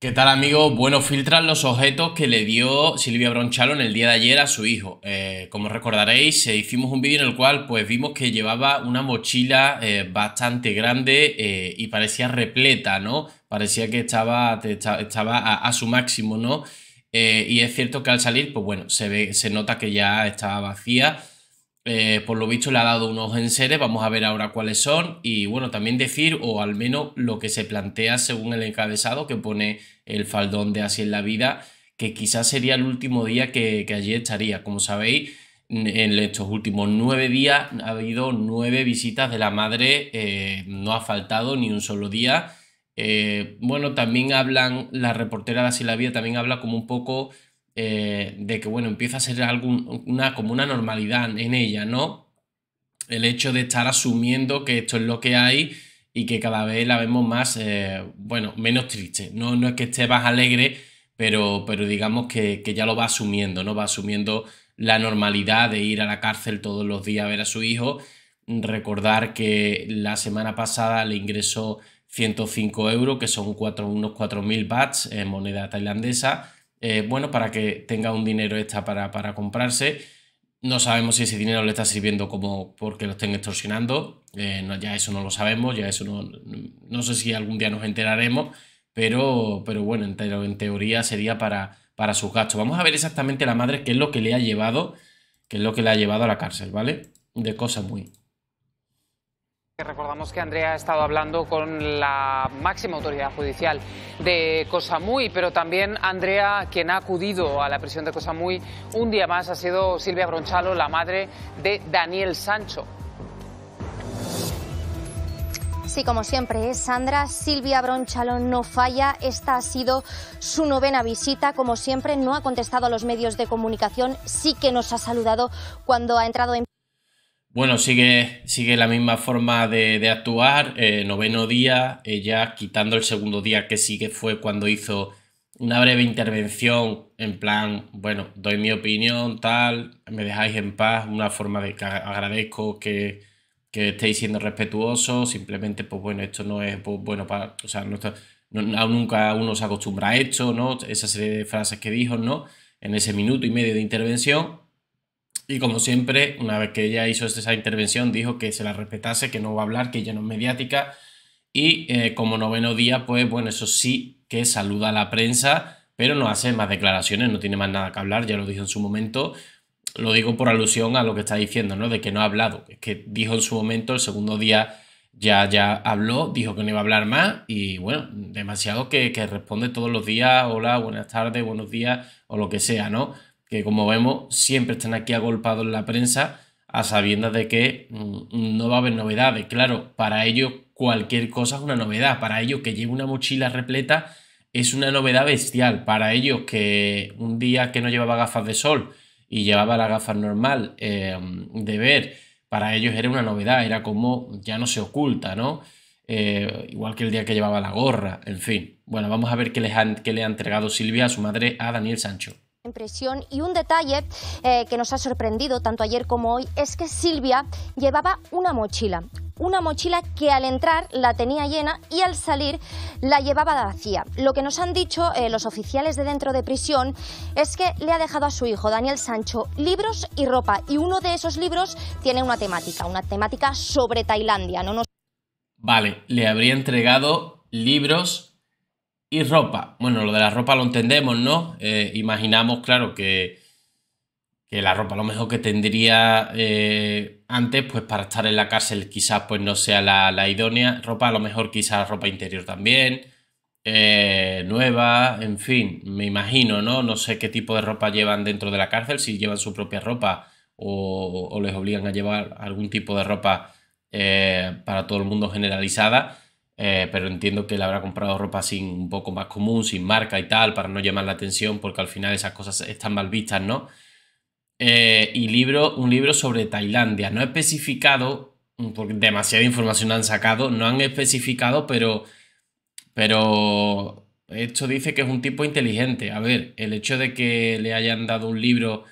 ¿Qué tal amigos? Bueno, filtran los objetos que le dio Silvia Bronchalo en el día de ayer a su hijo. Eh, como recordaréis, eh, hicimos un vídeo en el cual pues vimos que llevaba una mochila eh, bastante grande y parecía repleta, ¿no? Parecía que estaba, estaba a, su máximo, ¿no? y es cierto que al salir, pues bueno, se, ve, se nota que ya estaba vacía. Eh, por lo visto le ha dado unos enseres, vamos a ver ahora cuáles son y bueno, también decir o al menos lo que se plantea según el encabezado que pone el faldón de Así en la vida, que quizás sería el último día que, allí estaría. Como sabéis, en estos últimos nueve días ha habido nueve visitas de la madre, eh, no ha faltado ni un solo día. Eh, bueno, también hablan, la reportera de Así en la vida también habla como un poco eh, de que, bueno, empieza a ser algún, como una normalidad en ella, ¿no? El hecho de estar asumiendo que esto es lo que hay y que cada vez la vemos más, eh, bueno, menos triste. No, no es que esté más alegre, pero, pero digamos que, ya lo va asumiendo, ¿no? Va asumiendo la normalidad de ir a la cárcel todos los días a ver a su hijo. Recordar que la semana pasada le ingresó 105 euros, que son cuatro, unos 4.000 bahts en moneda tailandesa eh, bueno, para que tenga un dinero extra para, comprarse. No sabemos si ese dinero le está sirviendo como porque lo estén extorsionando. Eh, no, ya eso no lo sabemos, ya eso no, no sé si algún día nos enteraremos, pero, pero bueno, en, en teoría sería para, para sus gastos. Vamos a ver exactamente la madre qué es lo que le ha llevado, qué es lo que le ha llevado a la cárcel, ¿vale? De cosas muy, Recordamos que Andrea ha estado hablando con la máxima autoridad judicial de Cosamuy, pero también Andrea, quien ha acudido a la prisión de Cosamuy un día más, ha sido Silvia Bronchalo, la madre de Daniel Sancho. Sí, como siempre, es ¿eh? Sandra. Silvia Bronchalo no falla. Esta ha sido su novena visita. Como siempre, no ha contestado a los medios de comunicación. Sí que nos ha saludado cuando ha entrado en bueno, sigue, sigue la misma forma de, actuar. Eh, noveno día, ella eh, quitando el segundo día que sí que fue cuando hizo una breve intervención en plan, bueno, doy mi opinión, tal, me dejáis en paz, una forma de que agradezco que, estéis siendo respetuosos, simplemente, pues bueno, esto no es, pues bueno, para, o sea, no está, nunca uno se acostumbra a esto, ¿no? Esa serie de frases que dijo, ¿no? En ese minuto y medio de intervención. Y como siempre, una vez que ella hizo esa intervención, dijo que se la respetase, que no va a hablar, que ella no es mediática. Y eh, como noveno día, pues bueno, eso sí que saluda a la prensa, pero no hace más declaraciones, no tiene más nada que hablar, ya lo dijo en su momento. Lo digo por alusión a lo que está diciendo, ¿no? De que no ha hablado. Es que dijo en su momento, el segundo día ya, ya habló, dijo que no iba a hablar más y bueno, demasiado que, que responde todos los días, hola, buenas tardes, buenos días o lo que sea, ¿no? que como vemos siempre están aquí agolpados en la prensa a sabiendas de que mm, no va a haber novedades. Claro, para ellos cualquier cosa es una novedad. Para ellos que lleve una mochila repleta es una novedad bestial. Para ellos que un día que no llevaba gafas de sol y llevaba las gafas normal eh, de ver, para ellos era una novedad, era como ya no se oculta, ¿no? Eh, igual que el día que llevaba la gorra, en fin. Bueno, vamos a ver qué, les han, qué le ha entregado Silvia a su madre, a Daniel Sancho. Impresión y un detalle eh, que nos ha sorprendido tanto ayer como hoy es que Silvia llevaba una mochila, una mochila que al entrar la tenía llena y al salir la llevaba vacía. Lo que nos han dicho eh, los oficiales de dentro de prisión es que le ha dejado a su hijo Daniel Sancho libros y ropa y uno de esos libros tiene una temática, una temática sobre Tailandia. No nos... Vale, le habría entregado libros y ropa. Bueno, lo de la ropa lo entendemos, ¿no? Eh, imaginamos, claro, que, que la ropa lo mejor que tendría eh, antes, pues para estar en la cárcel quizás pues no sea la, idónea. Ropa a lo mejor quizás ropa interior también, eh, nueva, en fin, me imagino, ¿no? No sé qué tipo de ropa llevan dentro de la cárcel, si llevan su propia ropa o, o les obligan a llevar algún tipo de ropa para todo el mundo generalizada. Eh, pero entiendo que le habrá comprado ropa sin un poco más común, sin marca y tal, para no llamar la atención, porque al final esas cosas están mal vistas, ¿no? Eh, y libro, un libro sobre Tailandia. No especificado, porque demasiada información han sacado, no han especificado, pero, pero esto dice que es un tipo inteligente. A ver, el hecho de que le hayan dado un libro,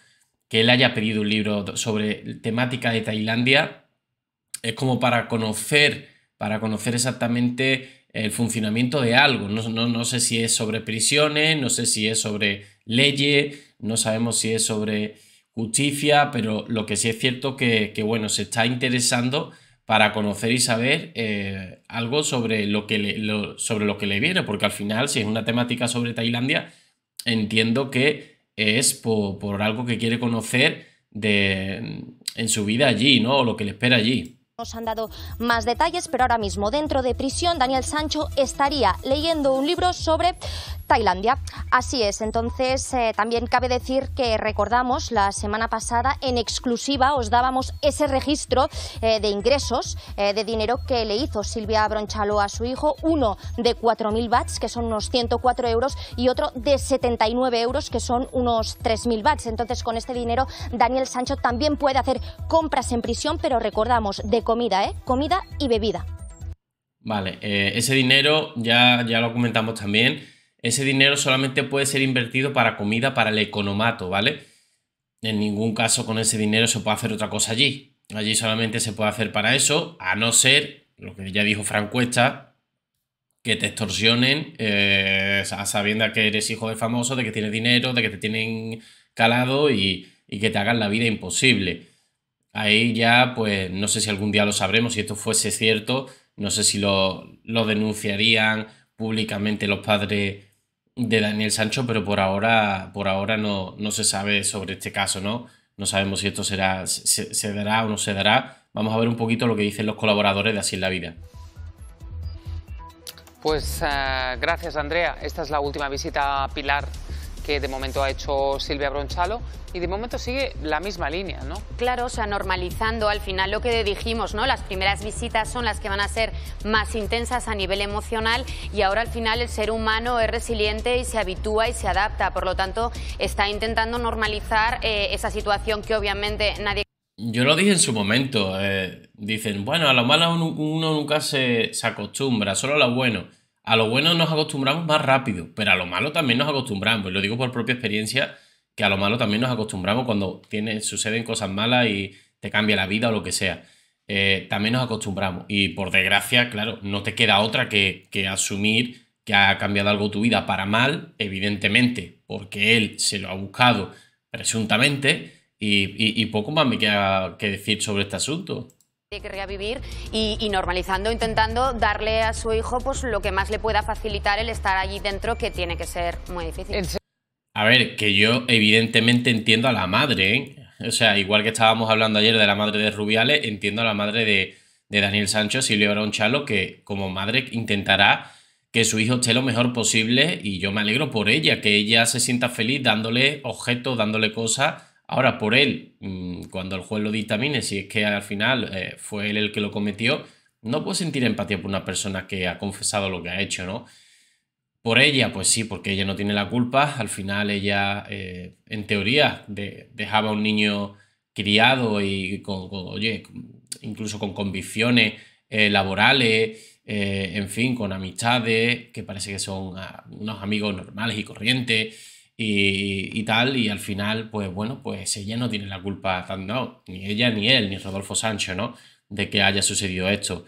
que él haya pedido un libro sobre temática de Tailandia, es como para conocer para conocer exactamente el funcionamiento de algo. No, sé si es sobre prisiones, no sé si es sobre leyes, no sabemos si es sobre justicia, pero lo que sí es cierto que, que bueno, se está interesando para conocer y saber eh, algo sobre lo, que le, sobre lo que le viene, porque al final, si es una temática sobre Tailandia, entiendo que es por, algo que quiere conocer de, en su vida allí, ¿no? O lo que le espera allí. Nos han dado más detalles, pero ahora mismo dentro de prisión Daniel Sancho estaría leyendo un libro sobre Tailandia. Así es, entonces eh, también cabe decir que recordamos la semana pasada en exclusiva os dábamos ese registro eh, de ingresos eh, de dinero que le hizo Silvia Bronchalo a su hijo, uno de 4.000 vats, que son unos 104 euros, y otro de 79 euros, que son unos 3.000 vats. Entonces con este dinero Daniel Sancho también puede hacer compras en prisión, pero recordamos, de comida, ¿eh? Comida y bebida. Vale, eh, ese dinero, ya, ya lo comentamos también, ese dinero solamente puede ser invertido para comida, para el economato, ¿vale? En ningún caso con ese dinero se puede hacer otra cosa allí. Allí solamente se puede hacer para eso, a no ser, lo que ya dijo Frank Cuesta, que te extorsionen eh, a que eres hijo de famoso, de que tienes dinero, de que te tienen calado y, y que te hagan la vida imposible. Ahí ya, pues no sé si algún día lo sabremos, si esto fuese cierto, no sé si lo, denunciarían públicamente los padres de Daniel Sancho, pero por ahora, por ahora no, no se sabe sobre este caso, ¿no? No sabemos si esto será, se, dará o no se dará. Vamos a ver un poquito lo que dicen los colaboradores de Así es la Vida. Pues eh, gracias, Andrea. Esta es la última visita a Pilar que de momento ha hecho Silvia Bronchalo y de momento sigue la misma línea, ¿no? Claro, o sea, normalizando al final lo que dijimos, ¿no? Las primeras visitas son las que van a ser más intensas a nivel emocional y ahora al final el ser humano es resiliente y se habitúa y se adapta, por lo tanto está intentando normalizar eh, esa situación que obviamente nadie... Yo lo dije en su momento, eh, dicen, bueno, a lo malo uno, nunca se, se acostumbra, solo a lo bueno a lo bueno nos acostumbramos más rápido, pero a lo malo también nos acostumbramos. Y lo digo por propia experiencia, que a lo malo también nos acostumbramos cuando tiene, suceden cosas malas y te cambia la vida o lo que sea. Eh, también nos acostumbramos. Y por desgracia, claro, no te queda otra que, asumir que ha cambiado algo tu vida para mal, evidentemente, porque él se lo ha buscado presuntamente, y poco más me queda que decir sobre este asunto que querría vivir y, normalizando, intentando darle a su hijo pues lo que más le pueda facilitar el estar allí dentro, que tiene que ser muy difícil. A ver, que yo evidentemente entiendo a la madre, ¿eh? o sea, igual que estábamos hablando ayer de la madre de Rubiales, entiendo a la madre de, de Daniel Sancho, Silvia Barón Chalo, que como madre intentará que su hijo esté lo mejor posible y yo me alegro por ella, que ella se sienta feliz dándole objetos, dándole cosas Ahora, por él, mm, cuando el juez lo dictamine, si es que al final eh, fue él el que lo cometió, no puedo sentir empatía por una persona que ha confesado lo que ha hecho, ¿no? Por ella, pues sí, porque ella no tiene la culpa. Al final ella, eh, en teoría, dejaba a un niño criado y con, incluso con convicciones eh, laborales, en fin, con amistades que parece que son ah, unos amigos normales y corrientes y, tal, y al final, pues bueno, pues ella no tiene la culpa no, ni ella, ni él, ni Rodolfo Sancho, ¿no? De que haya sucedido esto.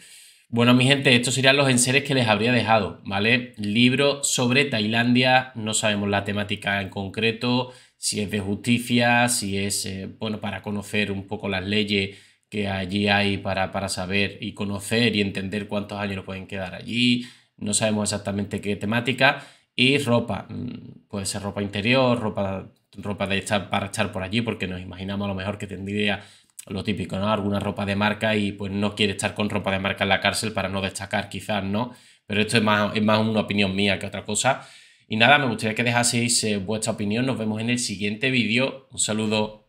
Bueno, mi gente, estos serían los enseres que les habría dejado, ¿vale? Libro sobre Tailandia, no sabemos la temática en concreto, si es de justicia, si es, eh, bueno, para conocer un poco las leyes que allí hay para, para saber y conocer y entender cuántos años nos pueden quedar allí, no sabemos exactamente qué temática, y ropa, mm, puede ser ropa interior, ropa, ropa de estar, para echar por allí, porque nos imaginamos a lo mejor que tendría lo típico, ¿no? Alguna ropa de marca y pues no quiere estar con ropa de marca en la cárcel para no destacar quizás, ¿no? Pero esto es más, es más una opinión mía que otra cosa. Y nada, me gustaría que dejaseis vuestra opinión. Nos vemos en el siguiente vídeo. Un saludo.